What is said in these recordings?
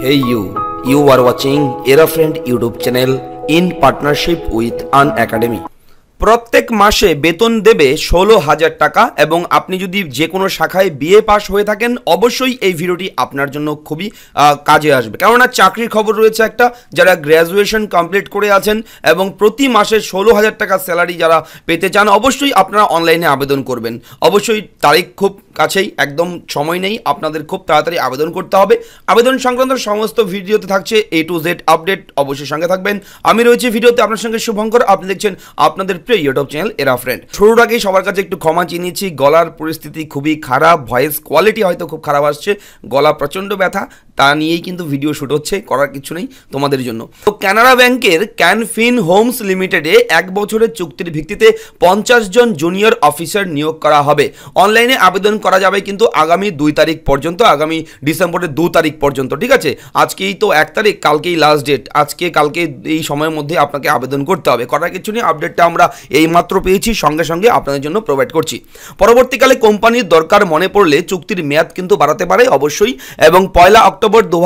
Hey you, you are watching Era Friend YouTube channel in partnership with An Academy. প্রত্যেক মাসে বেতন দেবে ষোলো হাজার টাকা এবং আপনি যদি যে কোনো শাখায় বিএ পাশ হয়ে থাকেন অবশ্যই এই ভিডিওটি আপনার জন্য খুবই কাজে আসবে কেননা চাকরির খবর রয়েছে একটা যারা গ্র্যাজুয়েশন কমপ্লিট করে আছেন এবং প্রতি মাসে ষোলো হাজার টাকা স্যালারি যারা পেতে চান অবশ্যই আপনারা অনলাইনে আবেদন করবেন অবশ্যই তারিখ খুব কাছেই একদম সময় নেই আপনাদের খুব তাড়াতাড়ি আবেদন করতে হবে আবেদন সংক্রান্ত সমস্ত ভিডিওতে থাকছে এ টু জেড আপডেট অবশ্যই সঙ্গে থাকবেন আমি রয়েছি ভিডিওতে আপনার সঙ্গে শুভঙ্কর আপনি দেখছেন আপনাদের শ্রেষ্ঠ ইউটিউব চ্যানেল এরা ফ্রেন্ড শুরুর সবার কাছে একটু ক্ষমা চিনিয়েছি গলার পরিস্থিতি খুবই খারাপ ভয়েস কোয়ালিটি হয়তো খুব খারাপ আসছে গলা প্রচণ্ড ব্যথা তা নিয়েই কিন্তু ভিডিও শ্যুট হচ্ছে করার কিছু নেই তোমাদের জন্য তো কানাড়া ব্যাংকের ক্যানফিন হোমস লিমিটেডে এক বছরের চুক্তির ভিত্তিতে পঞ্চাশ জন জুনিয়র অফিসার নিয়োগ করা হবে অনলাইনে আবেদন করা যাবে কিন্তু আগামী দুই তারিখ পর্যন্ত আগামী ডিসেম্বরের দু তারিখ পর্যন্ত ঠিক আছে আজকেই তো এক তারিখ কালকেই লাস্ট ডেট আজকে কালকে এই সময়ের মধ্যে আপনাকে আবেদন করতে হবে করার কিছু নেই আপডেটটা আমরা এই মাত্র পেয়েছি সঙ্গে সঙ্গে আপনাদের জন্য প্রোভাইড করছি পরবর্তীকালে কোম্পানির দরকার মনে পড়লে চুক্তির মেয়াদ কিন্তু বাড়াতে পারে অবশ্যই এবং পয়লা অক্টোবর দু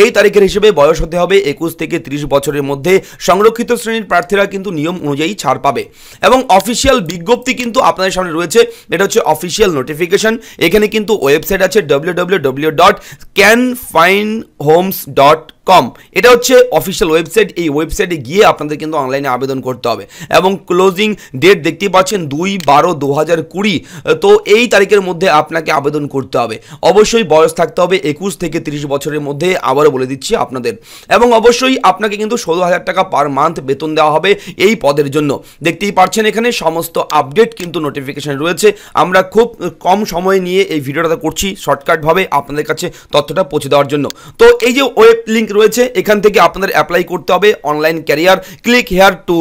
এই তারিখের হিসেবে বয়স হতে হবে একুশ থেকে ৩০ বছরের মধ্যে সংরক্ষিত শ্রেণীর প্রার্থীরা কিন্তু নিয়ম অনুযায়ী ছাড় পাবে এবং অফিসিয়াল বিজ্ঞপ্তি কিন্তু আপনাদের সামনে রয়েছে এটা হচ্ছে অফিসিয়াল নোটিফিকেশন এখানে কিন্তু ওয়েবসাইট আছে W W W dot Can Fin Homes dot com এটা হচ্ছে অফিসিয়াল ওয়েবসাইট এই ওয়েবসাইটে গিয়ে আপনাদের কিন্তু অনলাইনে আবেদন করতে হবে এবং ক্লোজিং ডেট দেখতে পাচ্ছেন দুই বারো দু হাজার কুড়ি তো এই তারিখের মধ্যে আপনাকে আবেদন করতে হবে অবশ্যই বয়স থাকতে হবে একুশ থেকে তিরিশ বছরের মধ্যে আবারও বলে দিচ্ছি আপনাদের এবং অবশ্যই আপনাকে কিন্তু ষোলো হাজার টাকা পার মান্থ বেতন দেওয়া হবে এই পদের জন্য দেখতেই পাচ্ছেন এখানে সমস্ত আপডেট কিন্তু নোটিফিকেশান রয়েছে আমরা খুব কম সময় নিয়ে এই ভিডিওটা করছি শর্টকাটভাবে আপনাদের কাছে তথ্যটা পৌঁছে দেওয়ার জন্য তো এই যে ওয়েব লিঙ্ক রয়েছে এখান থেকে আপনাদের অ্যাপ্লাই করতে হবে online career click here to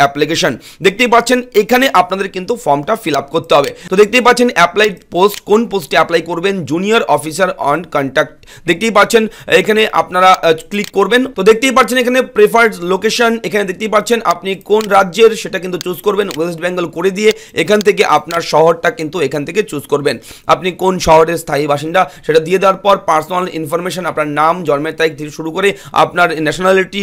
application দেখতেই পাচ্ছেন এখানে আপনাদের কিন্তু ফর্মটা ফিল করতে হবে তো দেখতেই পাচ্ছেন অ্যাপ্লাই পোস্ট কোন পোস্টে অ্যাপ্লাই করবেন জুনিয়র অফিসার অন কন্ট্যাক্ট দেখতেই পাচ্ছেন এখানে আপনারা ক্লিক করবেন তো দেখতেই পাচ্ছেন এখানে প্রেফার্ড লোকেশন এখানে দেখতেই পাচ্ছেন আপনি কোন রাজ্যের সেটা কিন্তু চুজ করবেন ওয়েস্ট বেঙ্গল করে দিয়ে এখান থেকে আপনার শহরটা কিন্তু এখান থেকে চুজ করবেন আপনি কোন শহরের স্থায়ী বাসিন্দা সেটা দিয়ে দেওয়ার পর পার্সোনাল ইনফরমেশন আপনার নাম জন্মের তারিখ থেকে শুরু শুরু করে আপনার ন্যাশনালিটি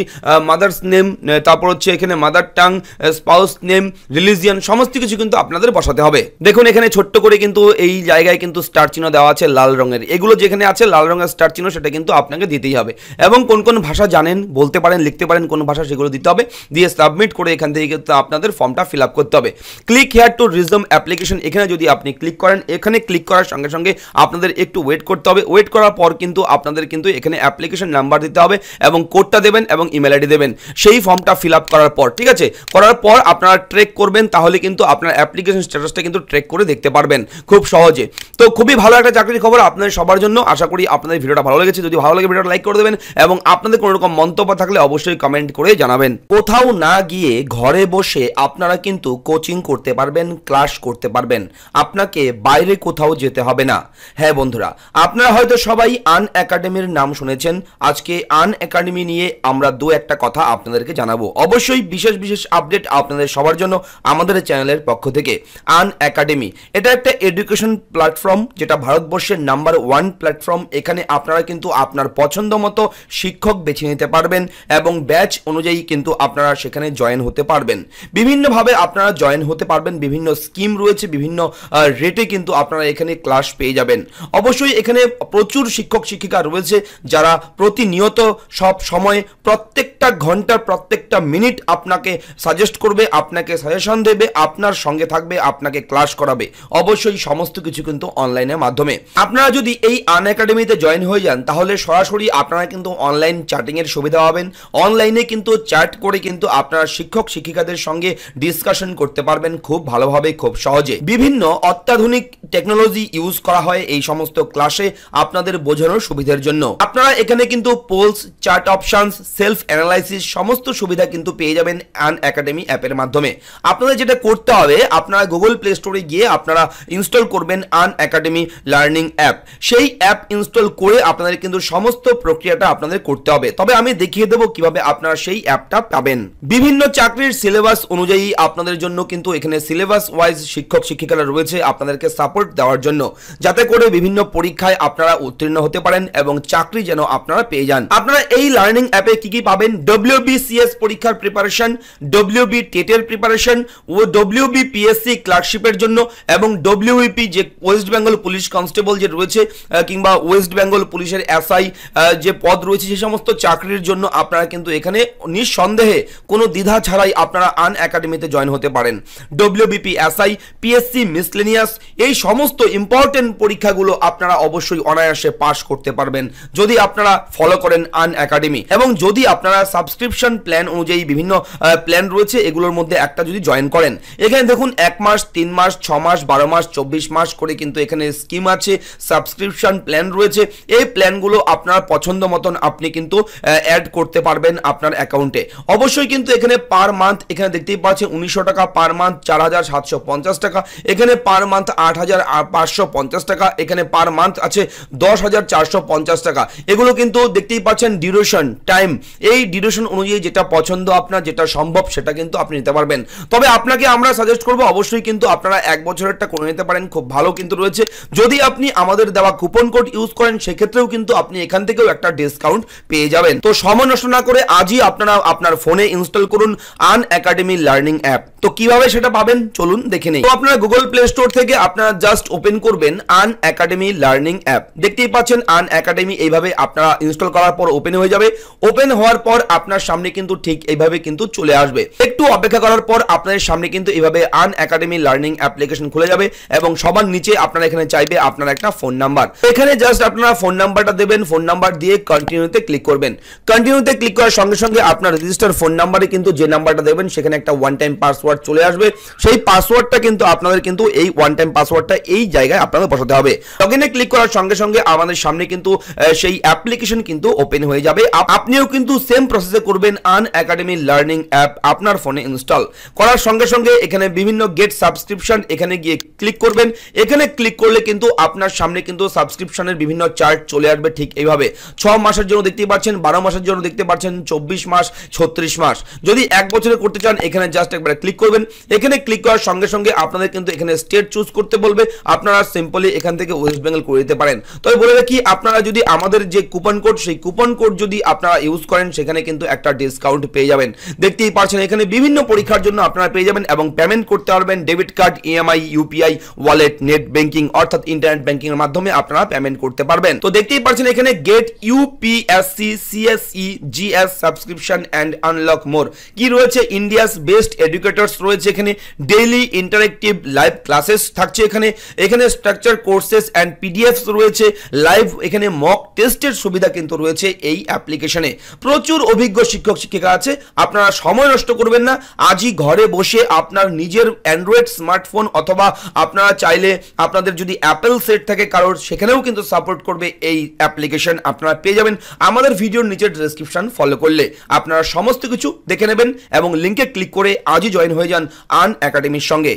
মাদার্স নেম তারপর হচ্ছে এখানে mother tongue spouse name religion সমস্ত কিছু কিন্তু আপনাদের বসাতে হবে দেখুন এখানে ছোট্ট করে কিন্তু এই জায়গায় কিন্তু স্টার চিহ্ন দেওয়া আছে লাল রঙের এগুলো যেখানে আছে লাল রঙের স্টার চিহ্ন সেটা কিন্তু আপনাকে দিতেই হবে এবং কোন কোন ভাষা জানেন বলতে পারেন লিখতে পারেন কোন ভাষা সেগুলো দিতে হবে দিয়ে সাবমিট করে এখান থেকে কিন্তু আপনাদের ফর্মটা ফিল করতে হবে click here to resume application এখানে যদি আপনি ক্লিক করেন এখানে ক্লিক করার সঙ্গে সঙ্গে আপনাদের একটু ওয়েট করতে হবে ওয়েট করার পর কিন্তু আপনাদের কিন্তু এখানে অ্যাপ্লিকেশন নাম্বার দিতে হবে এবং কোডটা দেবেন এবং ইমেল আইডি দেবেন সেই ফর্মটা ফিল আপ করার পর ঠিক আছে করার পর আপনারা ট্রেক করবেন তাহলে কিন্তু আপনার অ্যাপ্লিকেশন স্ট্যাটাসটা কিন্তু ট্রেক করে দেখতে পারবেন খুব সহজে তো খুবই ভালো একটা চাকরির খবর আপনাদের সবার জন্য আশা করি আপনাদের ভিডিওটা ভালো লেগেছে যদি ভালো লাগে ভিডিওটা লাইক করে দেবেন এবং আপনাদের কোনো রকম মন্তব্য থাকলে অবশ্যই কমেন্ট করে জানাবেন কোথাও না গিয়ে ঘরে বসে আপনারা কিন্তু কোচিং করতে পারবেন ক্লাস করতে পারবেন আপনাকে বাইরে কোথাও যেতে হবে না হ্যাঁ বন্ধুরা আপনারা হয়তো সবাই আন একাডেমির নাম শুনেছেন আজকে আন একাডেমি নিয়ে আমরা দু একটা কথা আপনাদেরকে জানাবো অবশ্যই বিশেষ বিশেষ আপডেট আপনাদের সবার জন্য আমাদের চ্যানেলের পক্ষ থেকে আন একাডেমি এটা একটা এডুকেশন প্ল্যাটফর্ম যেটা ভারতবর্ষের নাম্বার ওয়ান প্ল্যাটফর্ম এখানে আপনারা কিন্তু আপনার পছন্দ মতো শিক্ষক বেছে নিতে পারবেন এবং ব্যাচ অনুযায়ী কিন্তু আপনারা সেখানে জয়েন হতে পারবেন বিভিন্নভাবে আপনারা জয়েন হতে পারবেন বিভিন্ন স্কিম রয়েছে বিভিন্ন রেটে কিন্তু আপনারা এখানে ক্লাস পেয়ে যাবেন অবশ্যই এখানে প্রচুর শিক্ষক শিক্ষিকা রয়েছে যারা প্রতিনিয়ত মূলত সব সময় প্রত্যেকটা ঘন্টার প্রত্যেকটা মিনিট আপনাকে সাজেস্ট করবে আপনাকে সাজেশন দেবে আপনার সঙ্গে থাকবে আপনাকে ক্লাস করাবে অবশ্যই সমস্ত কিছু কিন্তু অনলাইনের মাধ্যমে আপনারা যদি এই আন একাডেমিতে জয়েন হয়ে যান তাহলে সরাসরি আপনারা কিন্তু অনলাইন চ্যাটিংয়ের সুবিধা পাবেন অনলাইনে কিন্তু চ্যাট করে কিন্তু আপনারা শিক্ষক শিক্ষিকাদের সঙ্গে ডিসকাশন করতে পারবেন খুব ভালোভাবে খুব সহজে বিভিন্ন অত্যাধুনিক টেকনোলজি ইউজ করা হয় এই সমস্ত ক্লাসে আপনাদের বোঝানোর সুবিধার জন্য আপনারা এখানে কিন্তু পো tools chart options self analysis সমস্ত সুবিধা কিন্তু পেয়ে যাবেন আন একাডেমি অ্যাপের মাধ্যমে আপনাদের যেটা করতে হবে আপনারা গুগল প্লে স্টোরে গিয়ে আপনারা ইনস্টল করবেন আন একাডেমি লার্নিং অ্যাপ সেই অ্যাপ ইনস্টল করে আপনাদের কিন্তু সমস্ত প্রক্রিয়াটা আপনাদের করতে হবে তবে আমি দেখিয়ে দেবো কিভাবে আপনারা সেই অ্যাপটা পাবেন বিভিন্ন চাকরির সিলেবাস অনুযায়ী আপনাদের জন্য কিন্তু এখানে সিলেবাস ওয়াইজ শিক্ষক শিক্ষিকারা রয়েছে আপনাদেরকে সাপোর্ট দেওয়ার জন্য যাতে করে বিভিন্ন পরীক্ষায় আপনারা উত্তীর্ণ হতে পারেন এবং চাকরি যেন আপনারা পেয়ে যান আপনারা এই লার্নিং অ্যাপে কি কি পাবেন ডব্লিউ বিসিএস পরীক্ষার প্রিপারেশন ডব্লিউ বি টেটের প্রিপারেশন ও ডব্লিউ বি পিএসসি ক্লার্কশিপের জন্য এবং ডব্লিউইপি e যে ওয়েস্ট বেঙ্গল পুলিশ কনস্টেবল যে রয়েছে কিংবা ওয়েস্ট বেঙ্গল পুলিশের এসআই যে পদ রয়েছে সে সমস্ত চাকরির জন্য আপনারা কিন্তু এখানে নিঃসন্দেহে কোনো দ্বিধা ছাড়াই আপনারা আন একাডেমিতে জয়েন হতে পারেন W BP SI PSC miscellaneous এই সমস্ত ইম্পর্টেন্ট পরীক্ষাগুলো আপনারা অবশ্যই অনায়াসে পাশ করতে পারবেন যদি আপনারা ফলো করেন পাবেন আন একাডেমি এবং যদি আপনারা সাবস্ক্রিপশন প্ল্যান অনুযায়ী বিভিন্ন প্ল্যান রয়েছে এগুলোর মধ্যে একটা যদি জয়েন করেন এখানে দেখুন এক মাস তিন মাস ছ মাস বারো মাস চব্বিশ মাস করে কিন্তু এখানে স্কিম আছে সাবস্ক্রিপশন প্ল্যান রয়েছে এই প্ল্যানগুলো আপনার পছন্দ মতন আপনি কিন্তু অ্যাড করতে পারবেন আপনার অ্যাকাউন্টে অবশ্যই কিন্তু এখানে পার মান্থ এখানে দেখতেই পাচ্ছি উনিশশো টাকা পার মান্থ চার হাজার সাতশো পঞ্চাশ টাকা এখানে পার মান্থ আট হাজার পাঁচশো পঞ্চাশ টাকা এখানে পার মান্থ আছে দশ হাজার চারশো পঞ্চাশ টাকা এগুলো কিন্তু দেখতেই পাচ্ছেন ডিউরেশন টাইম এই ডিউরেশন অনুযায়ী যেটা পছন্দ আপনার যেটা সম্ভব সেটা কিন্তু আপনি নিতে পারবেন তবে আপনাকে আমরা সাজেস্ট করব অবশ্যই কিন্তু আপনারা এক বছরেরটা করে নিতে পারেন খুব ভালো কিন্তু রয়েছে যদি আপনি আমাদের দেওয়া কুপন কোড ইউজ করেন সেক্ষেত্রেও কিন্তু আপনি এখান থেকেও একটা ডিসকাউন্ট পেয়ে যাবেন তো সময় নষ্ট না করে আজই আপনারা আপনার ফোনে ইনস্টল করুন আন একাডেমি লার্নিং অ্যাপ তো কিভাবে সেটা পাবেন চলুন দেখে নেই তো আপনারা গুগল প্লে স্টোর থেকে আপনারা জাস্ট ওপেন করবেন আন একাডেমি লার্নিং অ্যাপ দেখতেই পাচ্ছেন আন একাডেমি এইভাবে আপনারা ইনস্টল করা করার পর ওপেন হয়ে যাবে ওপেন হওয়ার পর আপনার সামনে কিন্তু ঠিক এইভাবে কিন্তু চলে আসবে একটু অপেক্ষা করার পর আপনার সামনে কিন্তু এইভাবে আন একাডেমি লার্নিং অ্যাপ্লিকেশন খুলে যাবে এবং সবার নিচে আপনারা এখানে চাইবে আপনার একটা ফোন নাম্বার এখানে জাস্ট আপনারা ফোন নাম্বারটা দেবেন ফোন নাম্বার দিয়ে কন্টিনিউতে ক্লিক করবেন কন্টিনিউতে ক্লিক করার সঙ্গে সঙ্গে আপনার রেজিস্টার ফোন নাম্বারে কিন্তু যে নাম্বারটা দেবেন সেখানে একটা ওয়ান টাইম পাসওয়ার্ড চলে আসবে সেই পাসওয়ার্ডটা কিন্তু আপনাদের কিন্তু এই ওয়ান টাইম পাসওয়ার্ডটা এই জায়গায় আপনাদের বসাতে হবে লগইনে ক্লিক করার সঙ্গে সঙ্গে আমাদের সামনে কিন্তু সেই অ্যাপ্লিকেশন কিন্তু ওপেন হয়ে যাবে আপনিও কিন্তু সেম প্রসেসে করবেন আন একাডেমি লার্নিং অ্যাপ আপনার ফোনে ইনস্টল করার সঙ্গে সঙ্গে এখানে বিভিন্ন গেট সাবস্ক্রিপশন এখানে গিয়ে ক্লিক করবেন এখানে ক্লিক করলে কিন্তু আপনার সামনে কিন্তু সাবস্ক্রিপশনের বিভিন্ন চার্ট চলে আসবে ঠিক এইভাবে ছ মাসের জন্য দেখতে পাচ্ছেন বারো মাসের জন্য দেখতে পাচ্ছেন চব্বিশ মাস ছত্রিশ মাস যদি এক বছরে করতে চান এখানে জাস্ট একবার ক্লিক করবেন এখানে ক্লিক করার সঙ্গে সঙ্গে আপনাদের কিন্তু এখানে স্টেট চুজ করতে বলবে আপনারা সিম্পলি এখান থেকে ওয়েস্ট বেঙ্গল করে দিতে পারেন তবে বলে রাখি আপনারা যদি আমাদের যে কুপন কোড সেই কুপন কুপন কোড যদি আপনারা ইউজ করেন সেখানে কিন্তু একটা ডিসকাউন্ট পেয়ে যাবেন দেখতেই পারছেন এখানে বিভিন্ন পরীক্ষার জন্য আপনারা পেয়ে যাবেন এবং পেমেন্ট করতে পারবেন debit card EMI UPI wallet net banking অর্থাৎ ইন্টারনেট ব্যাংকিং এর মাধ্যমে আপনারা পেমেন্ট করতে পারবেন তো দেখতেই পারছেন এখানে get UPSC CSE GS subscription and unlock more কি রয়েছে ইন্ডিয়াস বেস্ট এডুকেটরস রয়েছে এখানে ডেইলি ইন্টারেক্টিভ লাইভ ক্লাসেস থাকছে এখানে এখানে স্ট্রাকচার কোর্সেস অ্যান্ড পিডিএফস রয়েছে লাইভ এখানে মক টেস্টের সুবিধা কিন্তু রয়েছে রয়েছে এই অ্যাপ্লিকেশনে প্রচুর অভিজ্ঞ শিক্ষক শিক্ষিকা আছে আপনারা সময় নষ্ট করবেন না আজই ঘরে বসে আপনার নিজের অ্যান্ড্রয়েড স্মার্টফোন অথবা আপনারা চাইলে আপনাদের যদি অ্যাপেল সেট থাকে কারোর সেখানেও কিন্তু সাপোর্ট করবে এই অ্যাপ্লিকেশন আপনারা পেয়ে যাবেন আমাদের ভিডিওর নিচের ডিসক্রিপশান ফলো করলে আপনারা সমস্ত কিছু দেখে নেবেন এবং লিঙ্কে ক্লিক করে আজই জয়েন হয়ে যান আন একাডেমির সঙ্গে